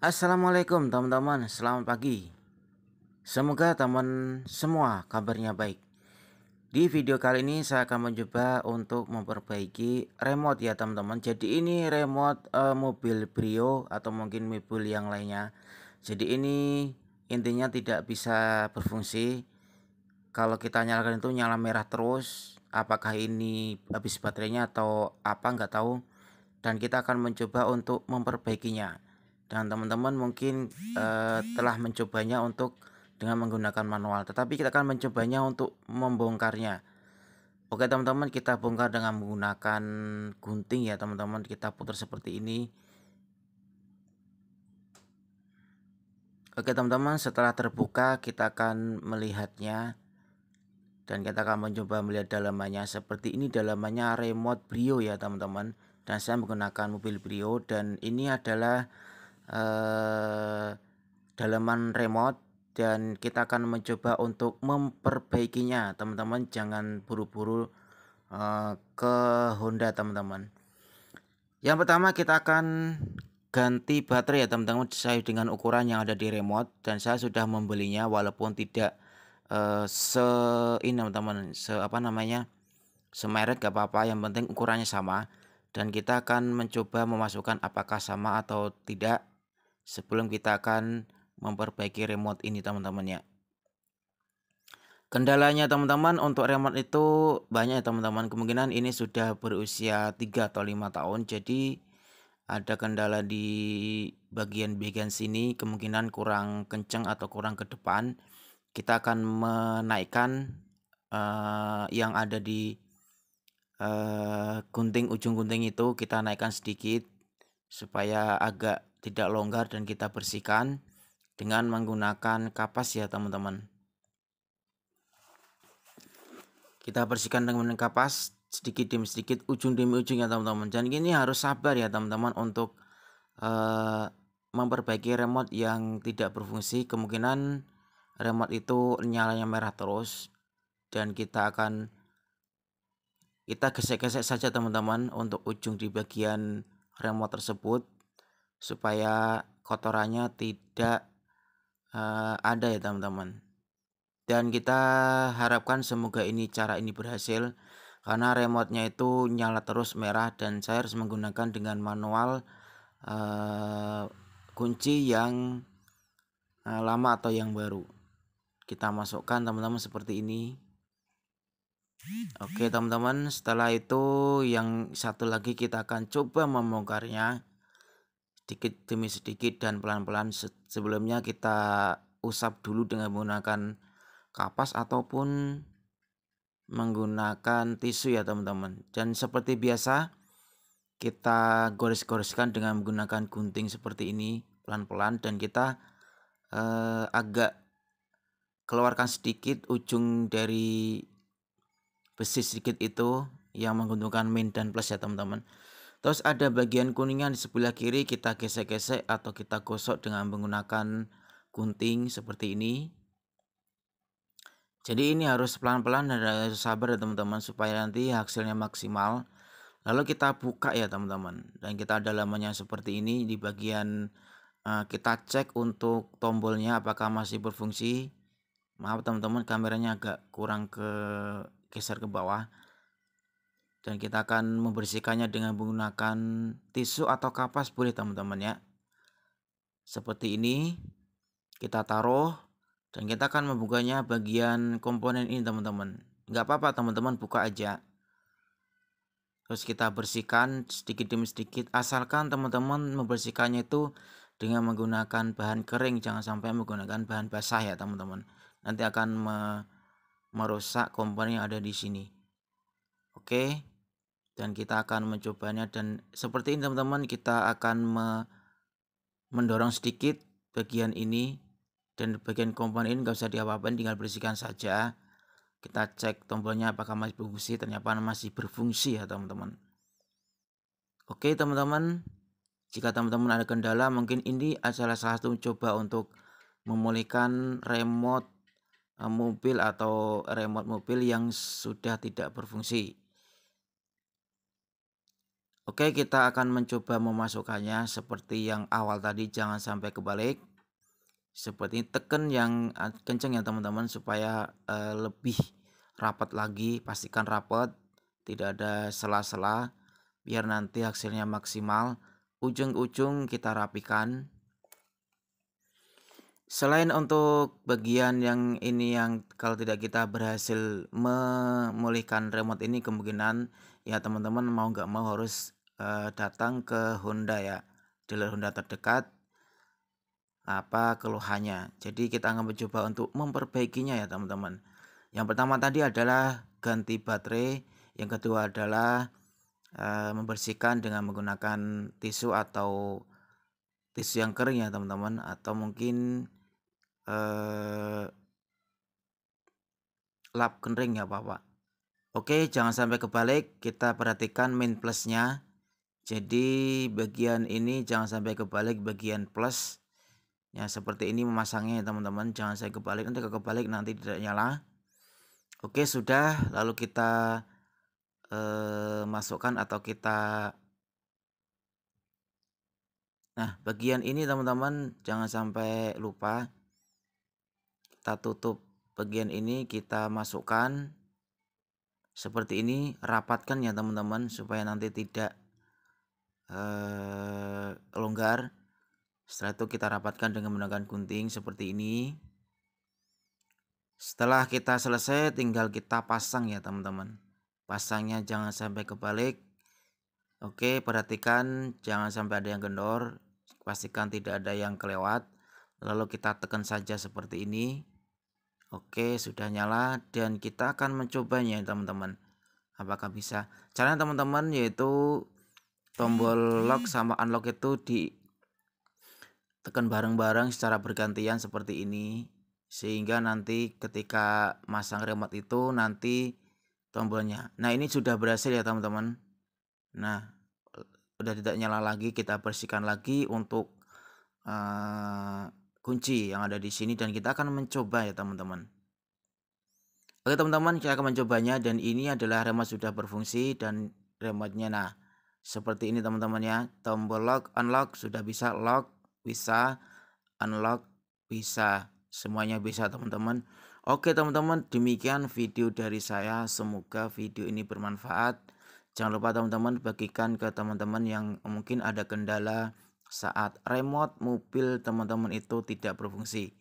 Assalamualaikum teman-teman, selamat pagi. Semoga teman semua kabarnya baik. Di video kali ini saya akan mencoba untuk memperbaiki remote ya teman-teman. Jadi ini remote uh, mobil Brio atau mungkin mobil yang lainnya. Jadi ini intinya tidak bisa berfungsi. Kalau kita nyalakan itu nyala merah terus. Apakah ini habis baterainya atau apa nggak tahu. Dan kita akan mencoba untuk memperbaikinya dan teman-teman mungkin uh, telah mencobanya untuk dengan menggunakan manual tetapi kita akan mencobanya untuk membongkarnya oke teman-teman kita bongkar dengan menggunakan gunting ya teman-teman kita putar seperti ini oke teman-teman setelah terbuka kita akan melihatnya dan kita akan mencoba melihat dalamannya seperti ini dalamannya remote brio ya teman-teman dan saya menggunakan mobil brio dan ini adalah Eh, dalaman remote dan kita akan mencoba untuk memperbaikinya teman-teman jangan buru-buru uh, ke Honda teman-teman yang pertama kita akan ganti baterai ya teman-teman saya dengan ukuran yang ada di remote dan saya sudah membelinya walaupun tidak uh, se ini teman-teman se apa namanya semeret gak apa-apa yang penting ukurannya sama dan kita akan mencoba memasukkan apakah sama atau tidak sebelum kita akan memperbaiki remote ini teman-teman ya kendalanya teman-teman untuk remote itu banyak ya teman-teman kemungkinan ini sudah berusia 3 atau 5 tahun jadi ada kendala di bagian-bagian sini kemungkinan kurang kenceng atau kurang ke depan kita akan menaikkan uh, yang ada di uh, gunting ujung gunting itu kita naikkan sedikit supaya agak tidak longgar dan kita bersihkan dengan menggunakan kapas ya teman-teman kita bersihkan dengan kapas sedikit demi sedikit ujung demi ujung ya teman-teman dan ini harus sabar ya teman-teman untuk uh, memperbaiki remote yang tidak berfungsi kemungkinan remote itu nyalanya merah terus dan kita akan kita gesek-gesek saja teman-teman untuk ujung di bagian remote tersebut supaya kotorannya tidak uh, ada ya teman-teman dan kita harapkan semoga ini cara ini berhasil karena remote itu nyala terus merah dan saya harus menggunakan dengan manual uh, kunci yang uh, lama atau yang baru kita masukkan teman-teman seperti ini Oke teman-teman setelah itu yang satu lagi kita akan coba membongkarnya sedikit demi sedikit dan pelan-pelan sebelumnya kita usap dulu dengan menggunakan kapas ataupun menggunakan tisu ya teman-teman dan seperti biasa kita gores-goreskan dengan menggunakan gunting seperti ini pelan-pelan dan kita eh, agak keluarkan sedikit ujung dari besi sedikit itu yang menggunakan min dan plus ya teman-teman Terus ada bagian kuningan di sebelah kiri kita gesek-gesek atau kita gosok dengan menggunakan gunting seperti ini. Jadi ini harus pelan-pelan dan harus sabar ya teman-teman supaya nanti hasilnya maksimal. Lalu kita buka ya teman-teman dan kita ada lamanya seperti ini di bagian eh, kita cek untuk tombolnya apakah masih berfungsi. Maaf teman-teman kameranya agak kurang ke geser ke bawah dan kita akan membersihkannya dengan menggunakan tisu atau kapas boleh teman-teman ya seperti ini kita taruh dan kita akan membukanya bagian komponen ini teman-teman nggak apa-apa teman-teman buka aja terus kita bersihkan sedikit demi sedikit asalkan teman-teman membersihkannya itu dengan menggunakan bahan kering jangan sampai menggunakan bahan basah ya teman-teman nanti akan me merusak komponen yang ada di sini oke dan kita akan mencobanya dan seperti ini teman-teman kita akan me mendorong sedikit bagian ini dan bagian komponen ini nggak usah diapa-apain tinggal bersihkan saja kita cek tombolnya apakah masih berfungsi ternyata masih berfungsi ya teman-teman oke teman-teman jika teman-teman ada kendala mungkin ini adalah salah satu coba untuk memulihkan remote eh, mobil atau remote mobil yang sudah tidak berfungsi Oke, kita akan mencoba memasukkannya seperti yang awal tadi, jangan sampai kebalik. Seperti tekan yang kenceng ya teman-teman supaya uh, lebih rapat lagi, pastikan rapat, tidak ada sela-sela biar nanti hasilnya maksimal. Ujung-ujung kita rapikan. Selain untuk bagian yang ini yang kalau tidak kita berhasil memulihkan remote ini kemungkinan ya teman-teman mau nggak mau harus Eh, datang ke Honda ya dealer Honda terdekat apa keluhannya jadi kita akan mencoba untuk memperbaikinya ya teman-teman yang pertama tadi adalah ganti baterai yang kedua adalah uh, membersihkan dengan menggunakan tisu atau tisu yang kering ya teman-teman atau mungkin eh, lap kering ya bapak oke jangan sampai kebalik kita perhatikan min plusnya jadi bagian ini jangan sampai kebalik bagian plus. Ya seperti ini memasangnya ya teman-teman. Jangan sampai kebalik nanti kebalik nanti tidak nyala. Oke sudah lalu kita eh, masukkan atau kita Nah bagian ini teman-teman jangan sampai lupa kita tutup bagian ini kita masukkan seperti ini rapatkan ya teman-teman supaya nanti tidak eh, longgar setelah itu kita rapatkan dengan menggunakan gunting seperti ini setelah kita selesai tinggal kita pasang ya teman-teman pasangnya jangan sampai kebalik Oke, perhatikan jangan sampai ada yang gendor, Pastikan tidak ada yang kelewat. Lalu kita tekan saja seperti ini. Oke, sudah nyala dan kita akan mencobanya teman-teman. Apakah bisa? Caranya teman-teman yaitu tombol lock sama unlock itu ditekan bareng-bareng secara bergantian seperti ini sehingga nanti ketika masang remote itu nanti tombolnya nah ini sudah berhasil ya teman-teman nah udah tidak nyala lagi kita bersihkan lagi untuk uh, kunci yang ada di sini dan kita akan mencoba ya teman-teman oke teman-teman kita akan mencobanya dan ini adalah remote sudah berfungsi dan remote-nya nah seperti ini teman-teman ya tombol lock unlock sudah bisa lock bisa unlock bisa semuanya bisa teman-teman oke teman-teman demikian video dari saya semoga video ini bermanfaat jangan lupa teman-teman bagikan ke teman-teman yang mungkin ada kendala saat remote mobil teman-teman itu tidak berfungsi